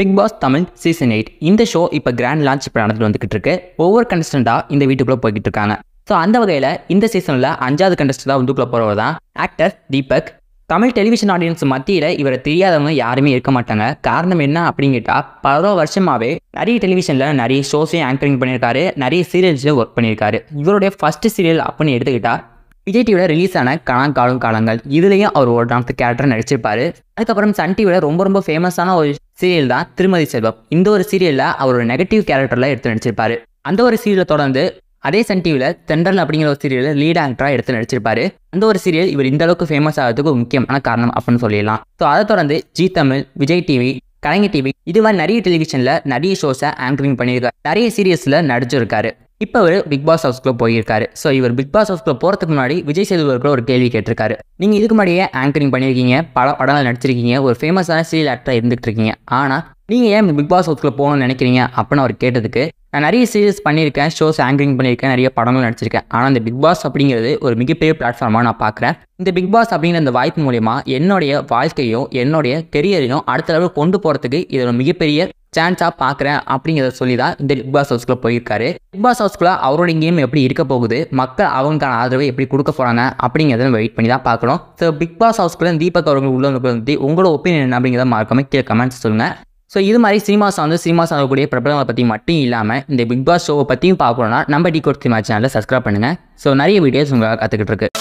big Boss Tamil season eight இந்த show இப்போ grand launch இப்போ நடந்துட்டு வந்துகிட்டு இருக்கு ஒவ்வொரு கண்டஸ்டண்ட்டாக இந்த வீட்டுக்குள்ளே போய்கிட்டு இருக்காங்க ஸோ அந்த வகையில் இந்த சீசனில் அஞ்சாவது கண்டஸ்டண்ட்டாக வந்துக்குள்ளே போகிறவர் தான் actor Deepak Tamil television audience மத்தியில் இவரை தெரியாதவங்க யாருமே இருக்க மாட்டாங்க காரணம் என்ன அப்படின்னு கேட்டால் பல வருஷமாகவே நிறைய டெலிவிஷனில் நிறைய ஷோஸையும் ஆங்கரிங் பண்ணியிருக்காரு நிறைய சீரியல்ஸையும் ஒர்க் பண்ணியிருக்காரு இவருடைய ஃபஸ்ட்டு சீரியல் அப்படின்னு எடுத்துக்கிட்டால் விஜய் டிவியில் ரிலீஸ் ஆன கலாம் காலும் காலங்கள் இதுலேயும் அவர் ஒரு ஆஃப் கேரக்டர் நடிச்சிருப்பாரு அதுக்கப்புறம் சன் டிவியில் ரொம்ப ரொம்ப ஃபேமஸான ஒரு சீரியல் தான் திருமதி செல்வம் இந்த ஒரு சீரியலில் அவர் ஒரு நெகட்டிவ் கேரக்டரில் எடுத்து நடிச்சிருப்பாரு அந்த ஒரு சீரியலை தொடர்ந்து அதே சன் டிவியில் தென்றல் அப்படிங்கிற ஒரு சீரியலில் லீட் ஆக்டராக எடுத்து நடிச்சிருப்பாரு அந்த ஒரு சீரியல் இவர் இந்த அளவுக்கு ஃபேமஸ் ஆகிறதுக்கு முக்கியமான காரணம் அப்படின்னு சொல்லிடலாம் ஸோ அதை தொடர்ந்து Zee Tamil Vijay TV Kalaignar TV இது மாதிரி நிறைய டெலிவிஷனில் நிறைய ஷோஸை ஆங்கரிங் பண்ணியிருக்காரு நிறைய சீரியஸில் நடிச்சிருக்காரு இப்போ அவர் பிக் பாஸ் ஹவுஸ்க்குள்ளே போயிருக்காரு ஸோ இவர் பிக் பாஸ் ஹவுஸ்க்குள்ளே போகிறதுக்கு முன்னாடி விஜய் சேதுவர்களை ஒரு கேள்வி கேட்டிருக்காரு நீங்கள் இதுக்கு முன்னாடியே ஆங்கரிங் பண்ணியிருக்கீங்க பல படங்கள் நடிச்சிருக்கீங்க ஒரு ஃபேமஸான சீரியல் ஆக்டராக இருந்துகிட்டு இருக்கீங்க ஆனால் நீங்கள் ஏன் பிக் பாஸ் ஹவுஸ்க்குள்ளே போகணும்னு நினைக்கிறீங்க அப்படின்னு அவர் கேட்டதுக்கு நான் நிறைய சீரியஸ் பண்ணியிருக்கேன் ஷோஸ் ஆங்கரிங் பண்ணியிருக்கேன் நிறைய படங்கள் நடிச்சிருக்கேன் ஆனால் இந்த பிக் பாஸ் அப்படிங்கிறது ஒரு மிகப்பெரிய பிளாட்ஃபார்மாக நான் பார்க்குறேன் இந்த பிக் பாஸ் அப்படிங்கிற அந்த வாய்ப்பு மூலிமா என்னுடைய வாழ்க்கையும் என்னுடைய கெரியரையும் அடுத்த அளவு கொண்டு போகிறதுக்கு இதோட மிகப்பெரிய சான்ஸாக பார்க்குறேன் அப்படிங்கிறத சொல்லி தான் இந்த பிக் பாஸ் ஹவுஸ்குள்ளே போயிருக்காரு பிக் பாஸ் ஹவுஸ்குள்ளே அவரோட கேம் எப்படி இருக்க போகுது மக்கள் அவங்களுக்கான ஆதரவை எப்படி கொடுக்க போகிறாங்க அப்படிங்கிறத வெயிட் பண்ணி தான் பார்க்கணும் ஸோ பிக் பாஸ் ஹவுஸ்குள்ளே தீபக் அவர்கள் உள்ள வந்து உங்களோட ஒப்பீனியன் என்ன அப்படிங்கிறத மறக்காமல் கீழே கமெண்ட்ஸ் சொல்லுங்கள் ஸோ இது மாதிரி சினிமாஸ் வந்து சினிமாஸ் ஆகக்கூடிய பிரபலங்களை பற்றி மட்டும் இல்லாமல் இந்த பிக் பாஸ் ஷோவை பற்றியும் பார்க்கணும்னா நம்ம டி கோட் சினிமா சேனலில் சப்ஸ்கிரைப் பண்ணுங்கள் ஸோ நிறைய வீடியோஸ் உங்களால் கற்றுக்கிட்டு இருக்கு